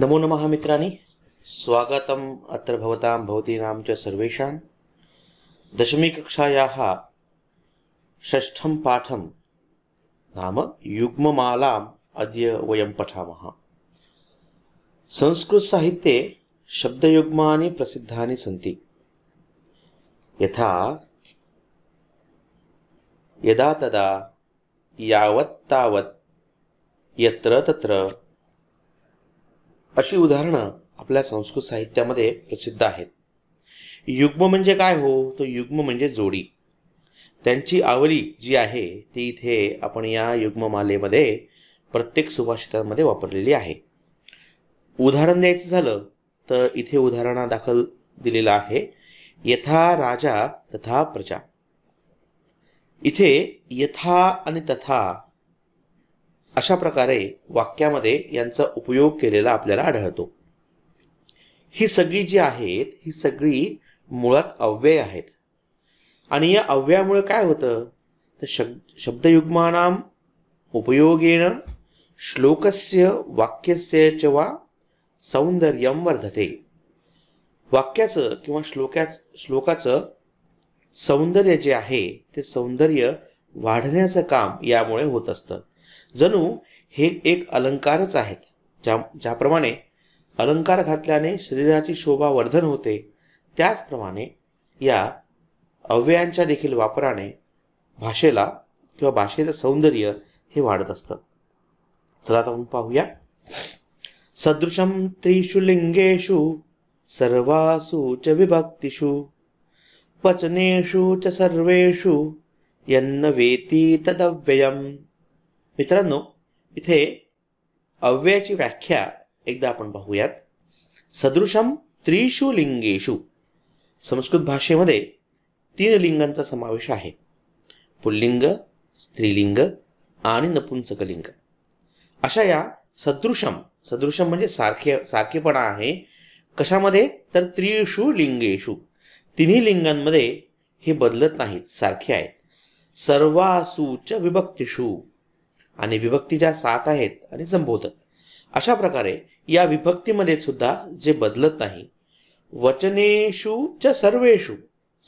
नमो नमः मित्रांनी स्वागतम अत्र भवतां भवतीनां च सर्वेषां दशमीकक्षायाः षष्ठं पाठं नाम युग्ममालाम् अद्य वयं पठामः संस्कृतसाहित्ये शब्दयुग्मानि प्रसिद्धानि सन्ति यथा यदा तदा यावत् तावत् यत्र तत्र अशी उदाहरणं आपल्या संस्कृत साहित्यामध्ये प्रसिद्ध आहेत युग्म म्हणजे काय हो तो युग्म म्हणजे जोडी त्यांची आवली जी आहे ती इथे आपण या युग्ममालेमध्ये प्रत्येक सुभाषितांमध्ये वापरलेली आहे उदाहरण द्यायचं झालं तर इथे दाखल दिलेलं आहे यथा राजा तथा प्रजा इथे यथा आणि तथा अशा प्रकारे वाक्यामध्ये यांचा उपयोग केलेला आपल्याला आढळतो ही सगळी जी आहेत ही सगळी मुळात अव्यय आहेत आणि या अव्ययामुळे काय होतं तर शब्द शब्दयुग्मानाम उपयोगेन श्लोकस्य वाक्यस्य च वा सौंदर्य वर्धते वाक्याचं किंवा श्लोक्याच श्लोकाचं सौंदर्य जे आहे ते सौंदर्य वाढण्याचं काम यामुळे होत असतं जणू हे एक अलंकारच आहेत ज्या ज्याप्रमाणे अलंकार घातल्याने शरीराची शोभा वर्धन होते त्याचप्रमाणे या अव्ययांच्या देखील वापराने भाषेला किंवा भाषेचं सौंदर्य हे वाढत असतं चला आता आपण पाहूया सदृशम त्रिषु लिंगेषु सर्वासु च विभक्तिषु पचनेषु च सर्वेषु यन्न वेती तदव्ययम् मित्रांनो इथे अव्ययाची व्याख्या एकदा आपण पाहूयात सदृशम त्रिशु लिंगेषु संस्कृत भाषेमध्ये तीन लिंगांचा समावेश आहे पुल्लिंग स्त्रीलिंग आणि नपुंसकलिंग अशा या सदृशम सदृशम म्हणजे सारखे सारखेपणा आहे कशामध्ये तर त्रिषु लिंगेषु तिन्ही लिंगांमध्ये हे बदलत नाहीत सारखे आहेत सर्वासूच विभक्तिषु आणि विभक्ती ज्या सात आहेत आणि संबोधन अशा प्रकारे या विभक्तीमध्ये सुद्धा जे बदलत नाही वचनेषु च सर्वेषु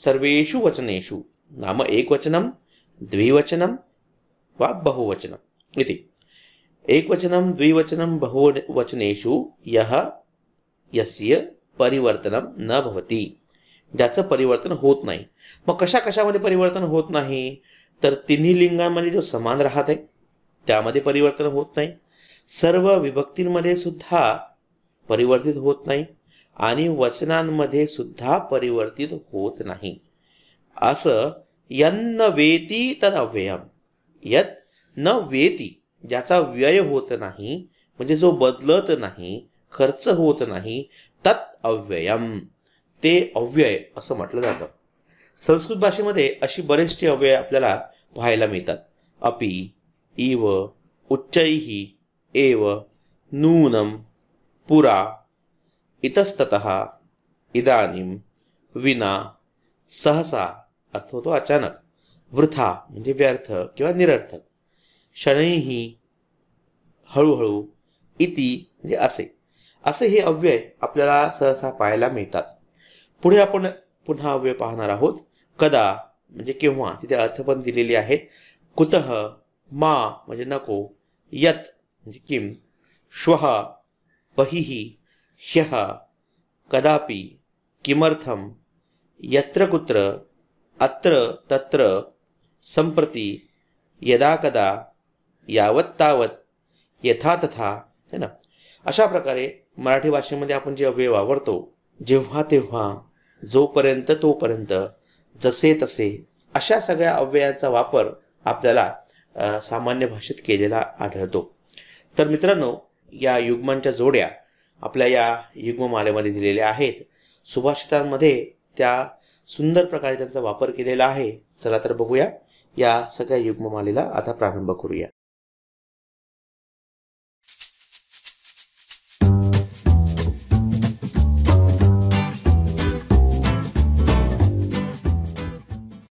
सर्वेषु वचनेषु नाम एकवचनं द्विवचनं वा बहुवचनम् इति एकवचनं द्विवचनं बहुवचनेषु यः यस्य परिवर्तनं न भवती ज्याचं परिवर्तन होत नाही मग कशा कशामध्ये परिवर्तन होत नाही तर तिन्ही लिंगामध्ये जो समान राहत आहे त्यामध्ये परिवर्तन होत नाही सर्व विभक्तींमध्ये सुद्धा परिवर्तित होत नाही आणि वचनांमध्ये सुद्धा परिवर्तित होत नाही असं यन्न वेती तद अव्ययम यत न वेती ज्याचा व्यय होत नाही म्हणजे जो बदलत नाही खर्च होत नाही तत् अव्ययम ते अव्यय असं म्हटलं जातं संस्कृत भाषेमध्ये अशी बरेचशी अव्यय आपल्याला पाहायला मिळतात अपी इव उच्चैः एव नूनं पुरा इतस्ततः इदानीं विना सहसा अर्थ होतो अचानक वृथा म्हणजे व्यर्थ किंवा निरर्थक शनैः हळूहळू इति म्हणजे असे असे हे अव्यय आपल्याला सहसा पाहायला मिळतात पुढे आपण पुन्हा अव्यय पाहणार आहोत कदा म्हणजे केव्हा तिथे अर्थ पण दिलेले आहेत कुतः मा म्हणजे नको यत म्हणजे किम श्व बहिही ह्यः कदापि किमर्थम यत्र कुत्र अत्र तत्र संप्रती यदा कदा यावत तावत यथा तथा है ना अशा प्रकारे मराठी भाषेमध्ये आपण जे अव्यय वावरतो जेव्हा तेव्हा जोपर्यंत तोपर्यंत जसे तसे अशा सगळ्या अव्ययांचा वापर आपल्याला सामान्य भाषेत केलेला आढळतो तर मित्रांनो या युग्मांच्या जोड्या आपल्या या युग्ममालेमध्ये दिलेल्या आहेत सुभाषितांमध्ये त्या सुंदर प्रकारे त्यांचा वापर केलेला आहे चला तर बघूया या सगळ्या युग्ममालेला आता प्रारंभ करूया